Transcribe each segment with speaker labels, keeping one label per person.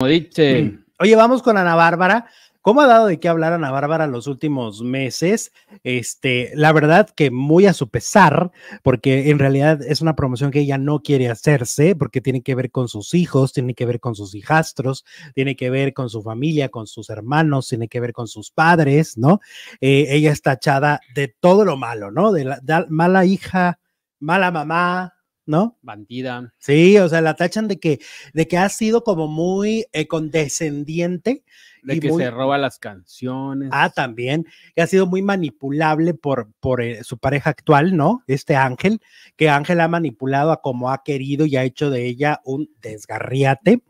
Speaker 1: Mm. Oye,
Speaker 2: vamos con Ana Bárbara. ¿Cómo ha dado de qué hablar Ana Bárbara los últimos meses? Este, la verdad que muy a su pesar, porque en realidad es una promoción que ella no quiere hacerse, porque tiene que ver con sus hijos, tiene que ver con sus hijastros, tiene que ver con su familia, con sus hermanos, tiene que ver con sus padres, ¿no? Eh, ella está tachada de todo lo malo, ¿no? De de mala hija, mala mamá, ¿no?
Speaker 1: Bandida.
Speaker 2: Sí, o sea, la tachan de que, de que ha sido como muy eh, condescendiente. De y que se roba las canciones. Ah, también. Que ha sido muy manipulable por, por eh, su pareja actual, ¿no? Este Ángel, que Ángel ha manipulado a como ha querido y ha hecho de ella un desgarriate.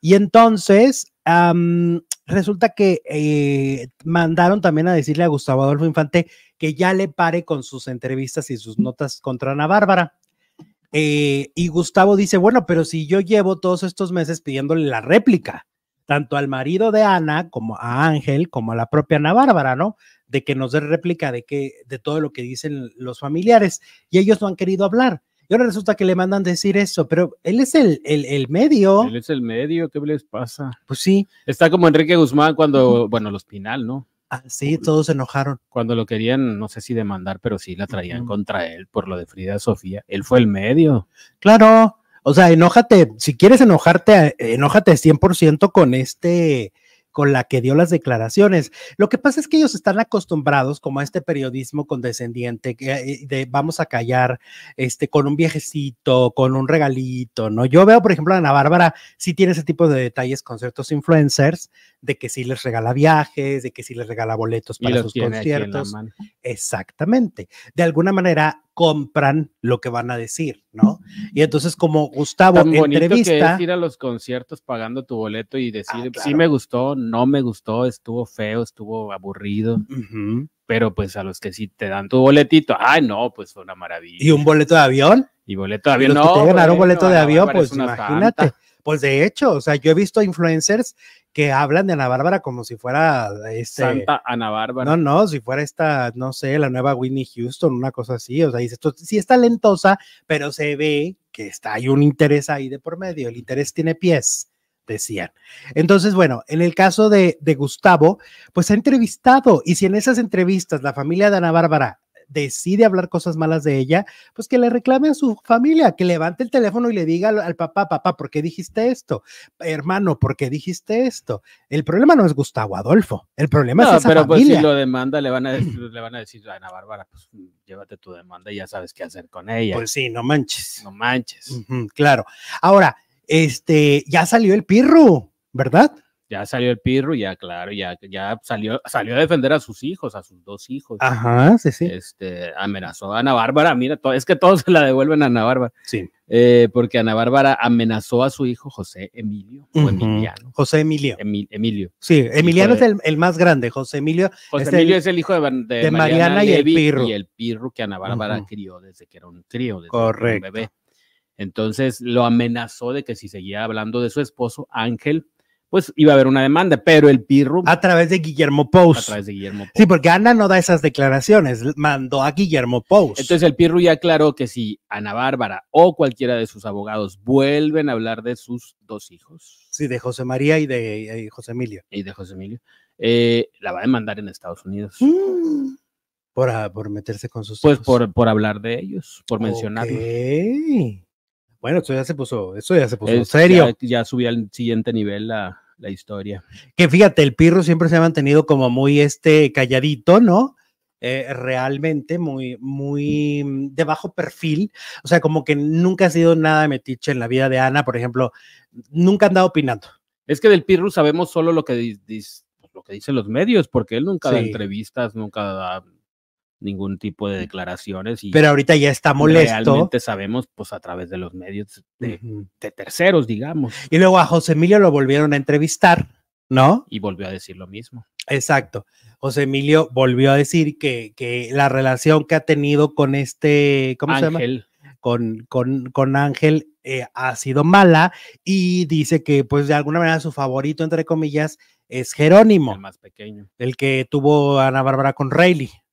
Speaker 2: Y entonces, resulta que eh, mandaron también a decirle a Gustavo Adolfo Infante que ya le pare con sus entrevistas y sus notas contra Ana Bárbara. Eh, y Gustavo dice, bueno, pero si yo llevo todos estos meses pidiéndole la réplica, tanto al marido de Ana como a Ángel, como a la propia Ana Bárbara, ¿no? De que nos dé réplica de, que, de todo lo que dicen los familiares. Y ellos no han querido hablar. Y ahora resulta que le mandan decir eso, pero él es el, el, el, medio. Él es el medio, ¿qué les pasa?
Speaker 1: Pues sí. Está como Enrique Guzmán cuando, bueno, los Pinal, ¿no?
Speaker 2: Ah, sí, todos se enojaron.
Speaker 1: Cuando lo querían, no sé si demandar, pero sí la traían contra él por lo de Frida
Speaker 2: Sofía. Él fue el medio. Claro. O sea, enójate, si quieres enojarte, enójate 100% con este con la que dio las declaraciones. Lo que pasa es que ellos están acostumbrados como a este periodismo condescendiente, que, eh, de vamos a callar este, con un viejecito, con un regalito, ¿no? Yo veo, por ejemplo, a Ana Bárbara, sí tiene ese tipo de detalles con ciertos influencers, de que sí les regala viajes, de que sí les regala boletos para sus conciertos. Exactamente. De alguna manera compran lo que van a decir, ¿no? Y entonces, como Gustavo Tan entrevista. ir
Speaker 1: a los conciertos pagando tu boleto y decir, ah, sí me gustó, no me gustó, estuvo feo, estuvo aburrido. Pero pues a los que sí te dan tu boletito, ay no, pues fue una maravilla. ¿Y
Speaker 2: un boleto de avión?
Speaker 1: Y boleto de avión, no. Que te ganaron boleto de avión, pues imagínate.
Speaker 2: Pues de hecho, o sea, yo he visto influencers que hablan de Ana Bárbara como si fuera este, Santa Ana Bárbara. No, no, si fuera esta, no sé, la nueva Winnie Houston, una cosa así. O sea, dice, esto sí es talentosa, pero se ve que está, hay un interés ahí de por medio, el interés tiene pies decían. Entonces, bueno, en el caso de, de, Gustavo, pues ha entrevistado y si en esas entrevistas la familia de Ana Bárbara decide hablar cosas malas de ella, pues que le reclame a su familia, que levante el teléfono y le diga al, papá, papá, ¿por qué dijiste esto? Hermano, ¿por qué dijiste esto? El problema no es Gustavo Adolfo, el problema es esa pero pues si lo
Speaker 1: demanda, le van a, le van a decir, Ana Bárbara, pues llévate tu demanda y ya sabes qué hacer con ella. Pues sí,
Speaker 2: no manches. No manches. claro. Ahora, este, ya salió el pirro, ¿verdad?
Speaker 1: ya salió el Pirro, ya claro, ya, ya salió, salió a defender a sus hijos, a sus dos hijos. Ajá, sí, sí. Este, amenazó a Ana Bárbara, mira, es que todos se la devuelven a Ana Bárbara. Sí. Eh, porque Ana Bárbara amenazó a su hijo José Emilio, o Emiliano. José
Speaker 2: Emilio. Emilio. Sí, Emiliano es el, más grande, José Emilio. José Emilio
Speaker 1: es el hijo de, Mariana, y, el pirro. y el Pirro que Ana Bárbara crió desde que era un crío, desde un bebé. Entonces lo amenazó de que si seguía hablando de su esposo, Ángel, pues iba a haber una demanda, pero el Pirro... A través de Guillermo Post. A través de Guillermo
Speaker 2: Sí, porque Ana no da esas declaraciones, mandó a Guillermo Post.
Speaker 1: Entonces el Pirro ya aclaró que si Ana Bárbara o cualquiera de sus abogados vuelven a hablar de sus dos hijos. Sí, de José María y de José Emilio. Y de José Emilio. Eh, la va a demandar en Estados Unidos. Mm.
Speaker 2: Por, ah, por, meterse con sus Pues hijos.
Speaker 1: por, por hablar de ellos, por mencionarlos.
Speaker 2: Bueno, eso ya se puso, eso ya se puso serio.
Speaker 1: Ya, subió al siguiente nivel la,
Speaker 2: la historia. Que fíjate, el Pirro siempre se ha mantenido como muy este calladito, ¿no? Eh, realmente muy, muy mm, de bajo perfil. O sea, como que nunca ha sido nada metiche en la vida de Ana, por ejemplo, nunca dado opinando. Es que del
Speaker 1: Pirro sabemos solo lo que, pues, lo que dicen los medios, porque él nunca da entrevistas, nunca da ningún tipo de declaraciones. Pero ahorita ya está molesto. Realmente sabemos, pues a través de los medios de, terceros, digamos.
Speaker 2: Y luego a José Emilio lo volvieron a entrevistar, ¿no?
Speaker 1: Y volvió a decir lo mismo.
Speaker 2: Exacto. José Emilio volvió a decir que, que la relación que ha tenido con este, ¿cómo se llama? Con, con, con Ángel eh, ha sido mala y dice que pues de alguna manera su favorito, entre comillas, es Jerónimo. El más pequeño. El que tuvo Ana Bárbara con Rayleigh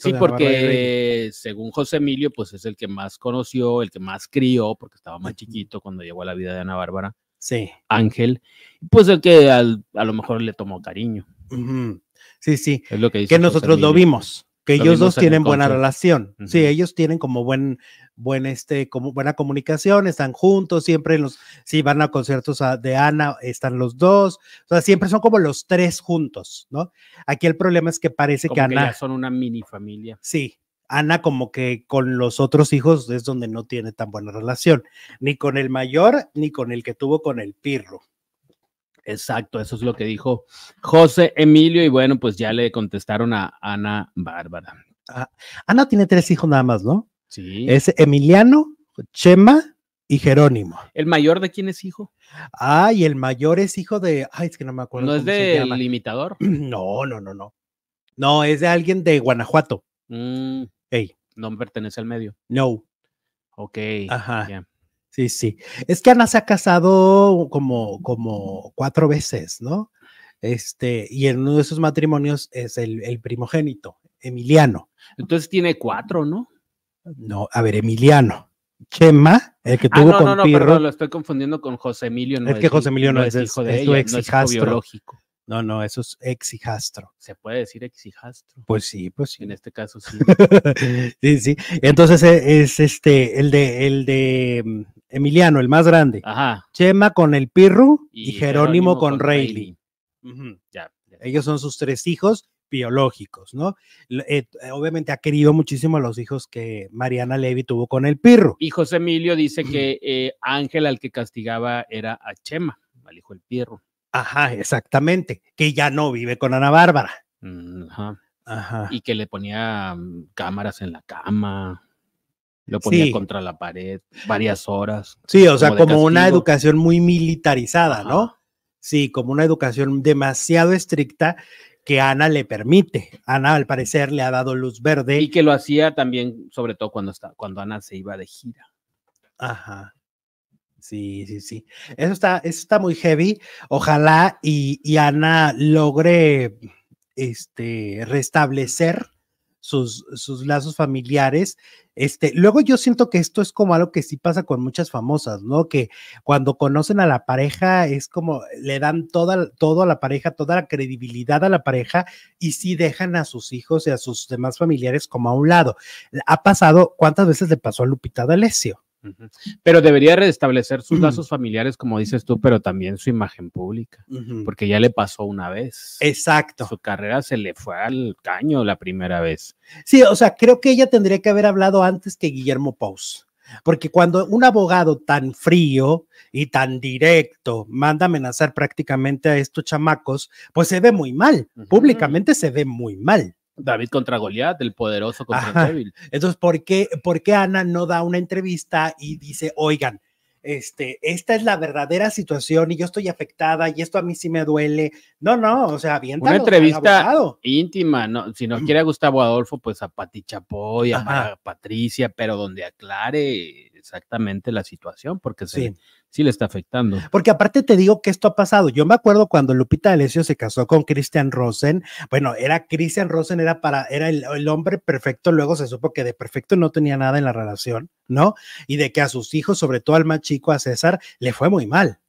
Speaker 2: sí, porque
Speaker 1: según José Emilio, pues es el que más conoció, el que más crió, porque estaba más chiquito cuando llegó a la vida de Ana Bárbara. Sí. Ángel, pues el que a lo mejor le tomó cariño. Sí, sí. Es lo que, dice que nosotros lo vimos. Que ellos dos tienen buena relación.
Speaker 2: Sí, ellos tienen como buen, buen este, como buena comunicación, están juntos, siempre los, si van a conciertos de Ana, están los dos. O sea, siempre son como los tres juntos, ¿no? Aquí el problema es que parece que, Ana. son una mini familia. Sí, Ana como que con los otros hijos es donde no tiene tan buena relación, ni con el mayor, ni con el que tuvo con el Pirro. Exacto, eso es lo que dijo
Speaker 1: José Emilio y bueno, pues ya le contestaron a Ana Bárbara.
Speaker 2: Ah, Ana tiene tres hijos nada más, ¿no? Sí. Es Emiliano, Chema y Jerónimo. ¿El mayor de quién es hijo? Ah, y el mayor es hijo de, ay, es que no me acuerdo. ¿No es de Limitador? No, no, no, no. No, es de alguien de Guanajuato.
Speaker 1: Mm. Ey. No pertenece al medio. No.
Speaker 2: Ok. Ajá. Sí, sí. Es que Ana se ha casado como, como cuatro veces, ¿no? Este, y en uno de sus matrimonios es el, primogénito, Emiliano. Entonces tiene cuatro, ¿no? No, a ver, Emiliano. Chema, el que ah, tuvo no, no, no, lo
Speaker 1: estoy confundiendo con José Emilio. No es, es que José Emilio no, es, el hijo de biológico.
Speaker 2: No, no, eso es exijastro. ¿Se puede decir exijastro?
Speaker 1: Pues sí, pues sí. En este caso sí.
Speaker 2: sí, sí. Entonces eh, es este, el de, el de mm, Emiliano, el más grande. Ajá. Chema con el Pirru y, Jerónimo, con, Rayleigh. ya, Ellos son sus tres hijos biológicos, ¿no? Eh, obviamente ha querido muchísimo a los hijos que Mariana Levy tuvo con el Pirru.
Speaker 1: Y José Emilio dice que eh, Ángel al que castigaba era a Chema, al hijo del Pirru.
Speaker 2: Ajá, exactamente, que ya no vive con Ana Bárbara.
Speaker 1: Mm, ajá. Ajá. Y que le ponía mm, cámaras en la cama. Lo ponía contra la pared varias horas. Sí, o sea, como una
Speaker 2: educación muy militarizada, ¿no? Sí, como una educación demasiado estricta que Ana le permite. Ana, al parecer, le ha dado luz verde. Y
Speaker 1: que lo hacía también, sobre todo cuando, está, cuando Ana se iba de
Speaker 2: gira. Ajá. Sí, sí, sí. Eso está, eso está muy heavy. Ojalá y, y Ana logre este, restablecer sus, sus lazos familiares. Este, luego yo siento que esto es como algo que sí pasa con muchas famosas, ¿no? Que cuando conocen a la pareja es como le dan toda, todo a la pareja, toda la credibilidad a la pareja y sí dejan a sus hijos y a sus demás familiares como a un lado. Ha pasado, ¿cuántas veces le pasó a Lupita D'Alessio?
Speaker 1: Pero debería restablecer sus lazos familiares, como dices tú, pero también su imagen pública, porque ya le pasó una vez. Exacto. Su carrera se le fue al
Speaker 2: caño la primera vez. Sí, o sea, creo que ella tendría que haber hablado antes que Guillermo Pous. Porque cuando un abogado tan frío y tan directo manda amenazar prácticamente a estos chamacos, pues se ve muy mal, públicamente se ve muy mal.
Speaker 1: David contra Goliat, el poderoso contra el
Speaker 2: débil. Entonces, ¿por qué, ¿por Ana no da una entrevista y dice, oigan, este, esta es la verdadera situación y yo estoy afectada y esto a mí sí me duele. No, no, o sea, bien. Una entrevista
Speaker 1: íntima, ¿no? Si no mm. quiere a Gustavo Adolfo, pues a Pati Chapoy, a Patricia, pero donde aclare exactamente la situación, porque sí sí le está afectando.
Speaker 2: Porque aparte te digo que esto ha pasado. Yo me acuerdo cuando Lupita Alessio se casó con Christian Rosen. Bueno, era Christian Rosen, era para, era el, hombre perfecto. Luego se supo que de perfecto no tenía nada en la relación, ¿no? Y de que a sus hijos, sobre todo al más chico, a César, le fue muy mal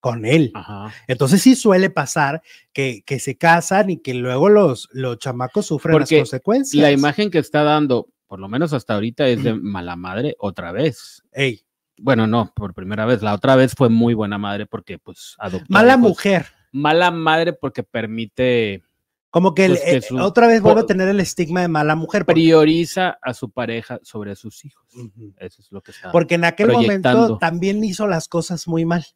Speaker 2: con él. Ajá. Entonces sí suele pasar que, que, se casan y que luego los, los chamacos sufren las consecuencias. La imagen
Speaker 1: que está dando, por lo menos hasta ahorita, es de mala madre otra vez. Ey bueno, no, por primera vez, la otra vez fue muy buena madre porque pues adoptó.
Speaker 2: Mala mujer.
Speaker 1: Mala madre porque permite... Como que, pues, eh, otra vez vuelve a
Speaker 2: tener el estigma de mala mujer.
Speaker 1: prioriza a su pareja sobre sus hijos. Eso es lo que
Speaker 2: está. Porque en aquel momento también hizo las cosas muy mal.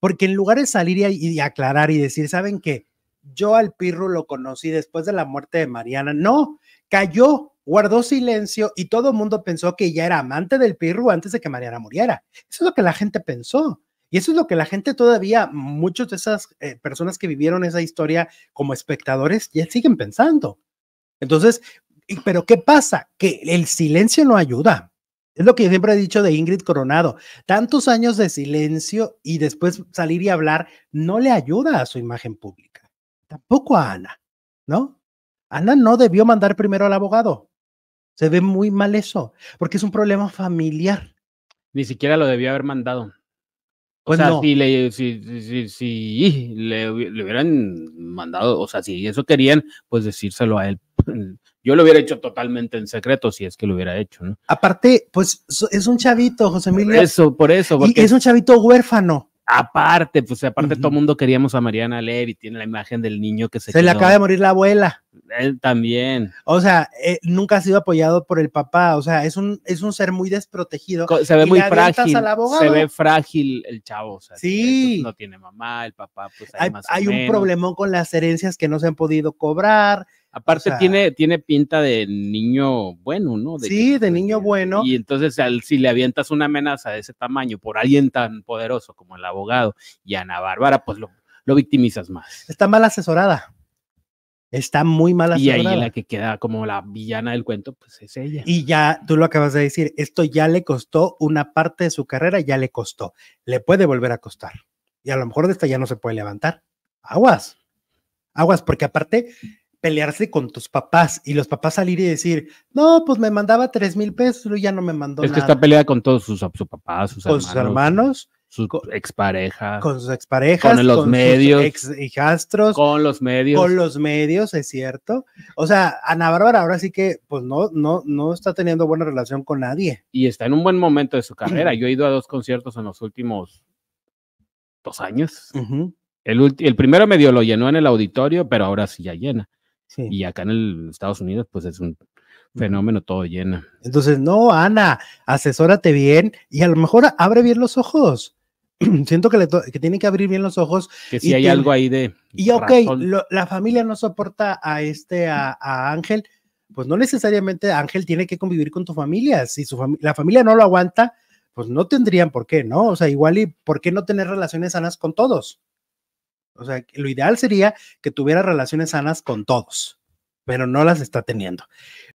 Speaker 2: Porque en lugar de salir y, y aclarar y decir, ¿saben qué? Yo al Pirro lo conocí después de la muerte de Mariana. No, cayó guardó silencio y todo el mundo pensó que ella era amante del Pirru antes de que Mariana muriera. Eso es lo que la gente pensó. Y eso es lo que la gente todavía, muchas de esas eh, personas que vivieron esa historia como espectadores, ya siguen pensando. Entonces, pero ¿qué pasa? Que el silencio no ayuda. Es lo que siempre he dicho de Ingrid Coronado. Tantos años de silencio y después salir y hablar no le ayuda a su imagen pública. Tampoco a Ana, ¿no? Ana no debió mandar primero al abogado. Se ve muy mal eso, porque es un problema familiar.
Speaker 1: Ni siquiera lo debía haber mandado. o pues sea, si, le, si, le, hubieran mandado, o sea, si eso querían, pues decírselo a él. Yo lo hubiera hecho totalmente en secreto si es que lo hubiera hecho, ¿no?
Speaker 2: Aparte, pues es un chavito, José Emilio. Por eso,
Speaker 1: por eso. Porque... es un
Speaker 2: chavito huérfano.
Speaker 1: Aparte, pues aparte todo el todo mundo queríamos a Mariana Levy, tiene la imagen del niño que se... Se le acaba de
Speaker 2: morir la abuela.
Speaker 1: Él también.
Speaker 2: O sea, eh, nunca ha sido apoyado por el papá, o sea, es un, es un ser muy desprotegido. Se ve muy frágil. Se ve
Speaker 1: frágil el chavo, sí. Pues, no tiene mamá, el papá, pues... Hay, hay un problemón
Speaker 2: con las herencias que no se han podido cobrar,
Speaker 1: Aparte tiene, tiene pinta de niño bueno, ¿no? sí, de niño bueno. Y entonces si le avientas una amenaza de ese tamaño por alguien tan poderoso como el abogado y Ana Bárbara, pues lo, lo victimizas más.
Speaker 2: Está mal asesorada. Está muy mal asesorada. Y ahí la que queda como
Speaker 1: la villana del cuento, pues es ella.
Speaker 2: Y ya, tú lo acabas de decir, esto ya le costó una parte de su carrera, ya le costó. Le puede volver a costar. Y a lo mejor de esta ya no se puede levantar. Aguas. Aguas, porque aparte pelearse con tus papás y los papás salir y decir, no, pues me mandaba tres mil pesos, y ya no me mandó es nada. que está peleada con todos sus, su papás sus con hermanos. Sus hermanos sus con, exparejas. Con sus exparejas. Con los medios. Sus ex
Speaker 1: hijastros. Con los medios. Con los
Speaker 2: medios, es cierto. O sea, Ana Bárbara ahora sí que, pues no, no, no está teniendo buena relación con nadie.
Speaker 1: Y está en un buen momento de su carrera. Yo he ido a dos conciertos en los últimos dos años. el primero medio lo llenó en el auditorio, pero ahora sí ya llena. Y acá en el Estados
Speaker 2: Unidos, pues es un fenómeno todo lleno Entonces, no, Ana, asesórate bien y a lo mejor abre bien los ojos. Siento que, le que tiene que abrir bien los ojos. Que si hay algo ahí de. Y ok, la familia no soporta a este, a, Ángel, pues no necesariamente Ángel tiene que convivir con tu familia. Si su la familia no lo aguanta, pues no tendrían por qué, ¿no? O sea, igual y por qué no tener relaciones sanas con todos. O sea, lo ideal sería que tuviera relaciones sanas con todos, pero no las está teniendo.